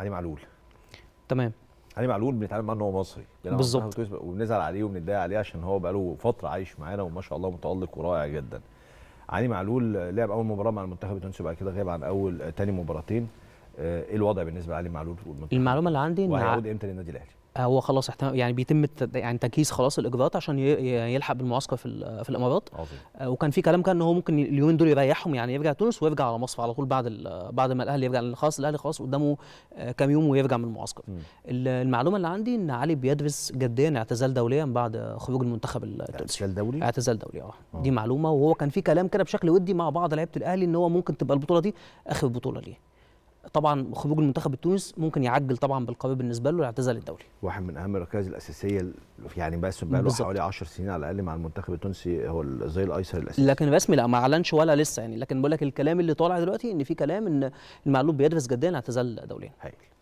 علي معلول تمام علي معلول بنتعلم عنه هو مصري بالظبط وبنزعل عليه وبنتضايق عليه عشان هو بقاله فتره عايش معانا وما شاء الله متالق ورائع جدا علي معلول لعب اول مباراه مع المنتخب التونسي وبعد كده غاب عن اول آه، تاني مباراتين آه، ايه الوضع بالنسبه لعلي معلول والمنتخب المعلومه اللي عندي ان هيعود امتى للنادي الاهلي هو خلاص احتمال يعني بيتم يعني تجهيز خلاص الاجراءات عشان يلحق بالمعسكر في في الامارات عظيم. آه، وكان في كلام كان ان هو ممكن اليومين دول يريحهم يعني يرجع تونس ويرجع على مصر على طول بعد بعد ما الاهلي يرجع خلاص الاهلي خلاص قدامه آه، كام يوم ويرجع من المعسكر م. المعلومه اللي عندي ان علي بيدرس جديا اعتزال دوليا بعد خروج المنتخب التونسي اعتزال دولي اعتزال دولي آه. اه دي معلومه وهو كان في كلام كده بشكل ودي مع بعض لعيبه الاهلي ان هو ممكن تبقى البطوله دي اخر بطوله ليه طبعا خروج المنتخب التونس ممكن يعجل طبعا بالقرار بالنسبه له الاعتزال الدولي واحد من اهم الركائز الاساسيه يعني بس بقى له حوالي 10 سنين على الاقل مع المنتخب التونسي هو الزي الايسر الاساسي لكن رسمي لا ما اعلنش ولا لسه يعني لكن بقول لك الكلام اللي طالع دلوقتي ان في كلام ان المعلوم بيدرس جديا اعتزال دوليا هايل